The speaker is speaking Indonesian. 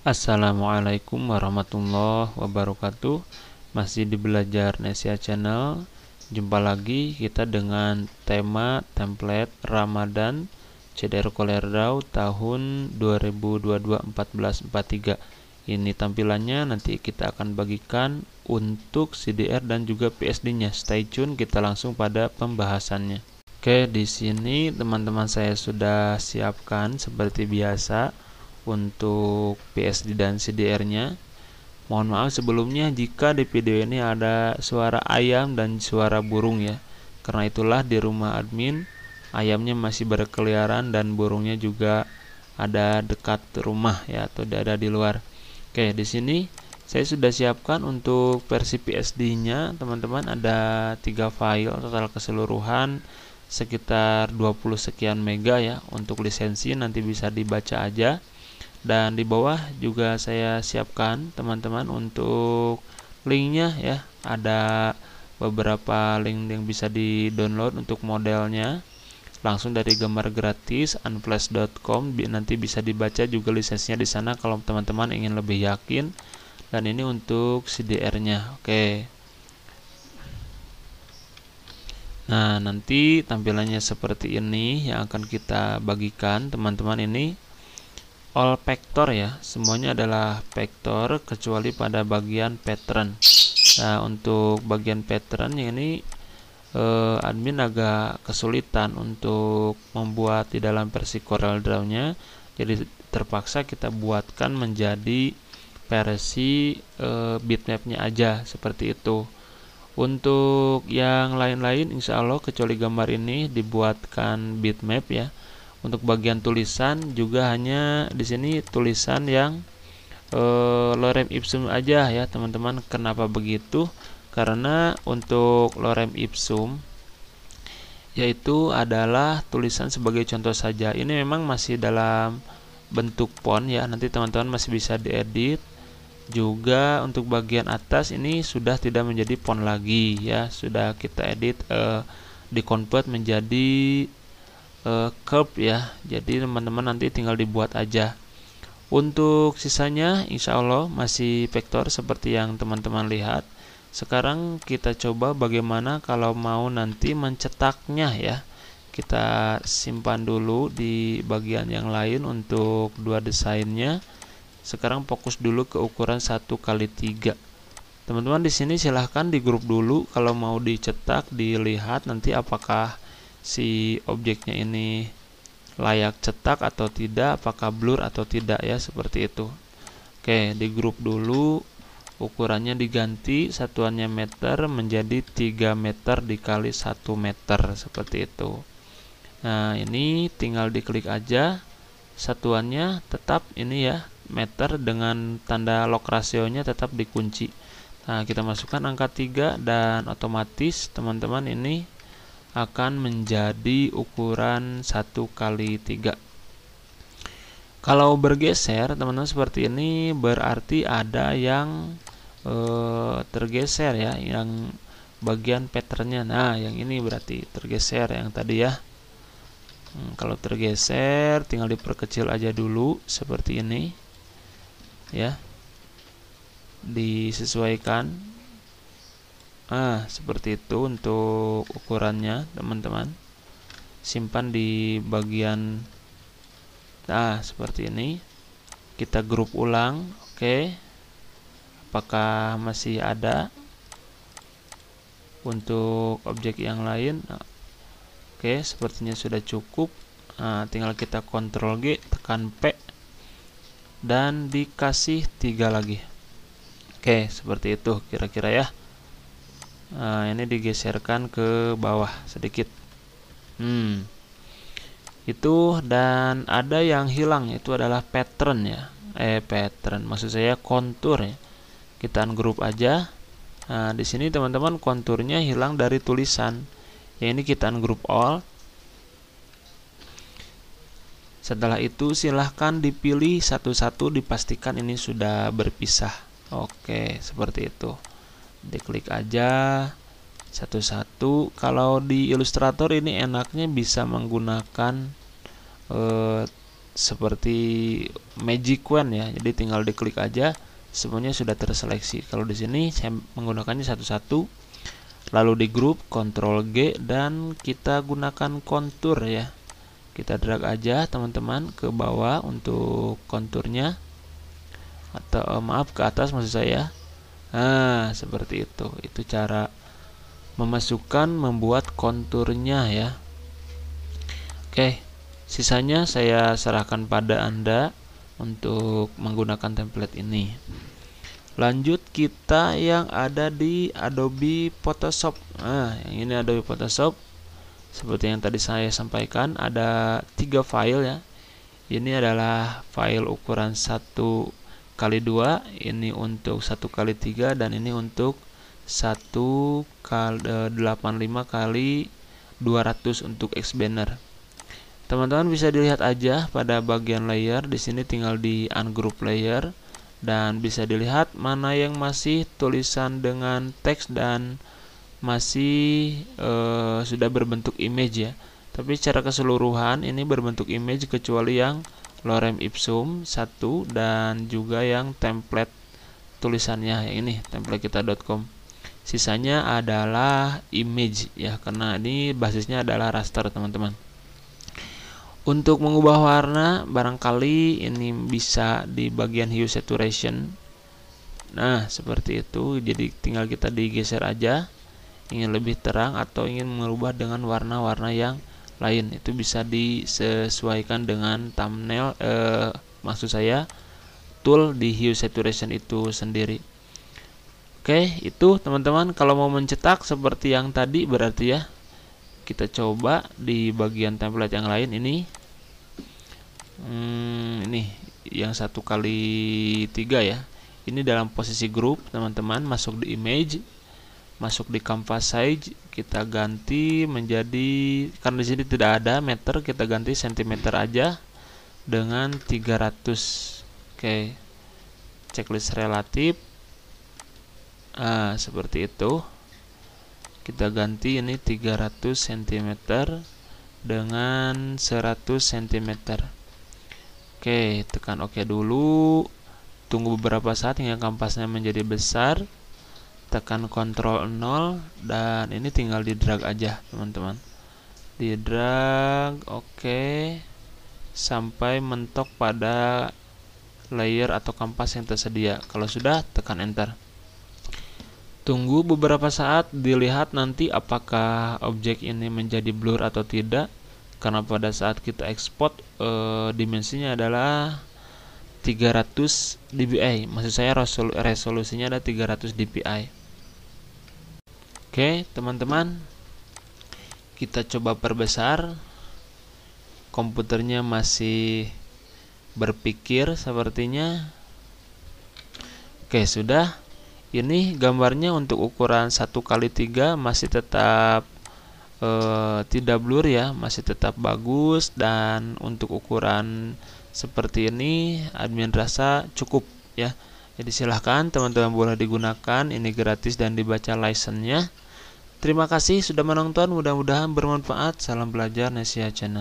Assalamualaikum warahmatullahi wabarakatuh Masih di Belajar Nesia Channel Jumpa lagi kita dengan tema template Ramadan CDR Kolerdau tahun 2022-1443 Ini tampilannya nanti kita akan bagikan untuk CDR dan juga PSD-nya Stay tune kita langsung pada pembahasannya Oke, di sini teman-teman saya sudah siapkan seperti biasa untuk PSD dan CDR-nya. Mohon maaf sebelumnya jika di video ini ada suara ayam dan suara burung ya. Karena itulah di rumah admin ayamnya masih berkeliaran dan burungnya juga ada dekat rumah ya atau ada di luar. Oke, di sini saya sudah siapkan untuk versi PSD-nya, teman-teman ada 3 file total keseluruhan sekitar 20 sekian mega ya untuk lisensi nanti bisa dibaca aja dan di bawah juga saya siapkan teman-teman untuk linknya ya ada beberapa link yang bisa di download untuk modelnya langsung dari gambar gratis unflash.com nanti bisa dibaca juga lisensinya di sana kalau teman-teman ingin lebih yakin dan ini untuk CDR-nya oke nah nanti tampilannya seperti ini yang akan kita bagikan teman-teman ini all vektor ya semuanya adalah vektor kecuali pada bagian pattern nah untuk bagian pattern ini eh, admin agak kesulitan untuk membuat di dalam versi Corel Draw nya jadi terpaksa kita buatkan menjadi versi eh, nya aja seperti itu untuk yang lain-lain insya Allah kecuali gambar ini dibuatkan bitmap ya untuk bagian tulisan juga hanya di sini tulisan yang e, lorem ipsum aja ya teman-teman kenapa begitu karena untuk lorem ipsum yaitu adalah tulisan sebagai contoh saja ini memang masih dalam bentuk font ya nanti teman-teman masih bisa diedit juga untuk bagian atas ini sudah tidak menjadi font lagi ya sudah kita edit eh, di convert menjadi uh, eh, curve ya jadi teman-teman nanti tinggal dibuat aja untuk sisanya insya Allah masih vektor seperti yang teman-teman lihat sekarang kita coba bagaimana kalau mau nanti mencetaknya ya kita simpan dulu di bagian yang lain untuk dua desainnya sekarang fokus dulu ke ukuran satu kali tiga. teman-teman di sini silahkan di grup dulu kalau mau dicetak dilihat nanti apakah si objeknya ini layak cetak atau tidak, apakah blur atau tidak ya seperti itu. Oke, di grup dulu ukurannya diganti satuannya meter menjadi 3 meter dikali 1 meter seperti itu. Nah, ini tinggal diklik aja satuannya tetap ini ya meter dengan tanda log rasionya tetap dikunci. Nah, kita masukkan angka 3 dan otomatis teman-teman ini akan menjadi ukuran satu kali tiga. kalau bergeser teman-teman seperti ini berarti ada yang e, tergeser ya yang bagian patternnya nah yang ini berarti tergeser yang tadi ya hmm, kalau tergeser tinggal diperkecil aja dulu seperti ini ya disesuaikan Nah, seperti itu untuk ukurannya, teman-teman. Simpan di bagian nah, seperti ini. Kita grup ulang, oke. Okay. Apakah masih ada untuk objek yang lain? Nah, oke, okay, sepertinya sudah cukup. Nah, tinggal kita kontrol G, tekan P dan dikasih tiga lagi. Oke, okay, seperti itu kira-kira ya uh, ini digeserkan ke bawah sedikit hmm itu dan ada yang hilang itu adalah pattern ya eh pattern maksud saya kontur ya kita ungroup aja nah, di sini teman-teman konturnya hilang dari tulisan ya ini kita ungroup all setelah itu silahkan dipilih satu-satu dipastikan ini sudah berpisah. Oke, seperti itu diklik aja satu-satu kalau di Illustrator ini enaknya bisa menggunakan eh, seperti Magic Wand ya jadi tinggal diklik aja semuanya sudah terseleksi kalau di sini saya menggunakannya satu-satu lalu di grup Ctrl G dan kita gunakan kontur ya kita drag aja teman-teman ke bawah untuk konturnya atau eh, maaf ke atas maksud saya Nah, seperti itu. Itu cara memasukkan membuat konturnya ya. Oke, sisanya saya serahkan pada Anda untuk menggunakan template ini. Lanjut kita yang ada di Adobe Photoshop. Nah, yang ini Adobe Photoshop. Seperti yang tadi saya sampaikan, ada tiga file ya. Ini adalah file ukuran 1 kali 2 ini untuk 1 kali 3 dan ini untuk 1 eh, kali 85 kali 200 untuk X banner teman-teman bisa dilihat aja pada bagian layer di sini tinggal di ungroup layer dan bisa dilihat mana yang masih tulisan dengan teks dan masih e, sudah berbentuk image ya tapi secara keseluruhan ini berbentuk image kecuali yang lorem ipsum 1 dan juga yang template tulisannya yang ini template kita.com sisanya adalah image ya karena ini basisnya adalah raster teman-teman untuk mengubah warna barangkali ini bisa di bagian hue saturation nah seperti itu jadi tinggal kita digeser aja ingin lebih terang atau ingin merubah dengan warna-warna yang lain itu bisa disesuaikan dengan thumbnail eh, maksud saya tool di hue saturation itu sendiri oke itu teman-teman kalau mau mencetak seperti yang tadi berarti ya kita coba di bagian template yang lain ini hmm, ini yang satu kali tiga ya ini dalam posisi group teman-teman masuk di image masuk di canvas size kita ganti menjadi karena di sini tidak ada meter kita ganti sentimeter aja dengan 300 oke checklist relatif ah, seperti itu kita ganti ini 300 cm dengan 100 cm oke tekan ok dulu tunggu beberapa saat hingga kampasnya menjadi besar tekan Ctrl 0 dan ini tinggal di drag aja teman-teman di drag oke okay, sampai mentok pada layer atau kampas yang tersedia kalau sudah tekan enter tunggu beberapa saat dilihat nanti apakah objek ini menjadi blur atau tidak karena pada saat kita export e, dimensinya adalah 300 dpi maksud saya resolusinya ada 300 dpi Oke, teman-teman. Kita coba perbesar. Komputernya masih berpikir sepertinya. Oke, sudah. Ini gambarnya untuk ukuran 1 kali 3 masih tetap eh, tidak blur ya, masih tetap bagus dan untuk ukuran seperti ini admin rasa cukup ya. Jadi silahkan teman-teman boleh digunakan, ini gratis dan dibaca license-nya. Terima kasih sudah menonton, mudah-mudahan bermanfaat. Salam belajar Nesia Channel.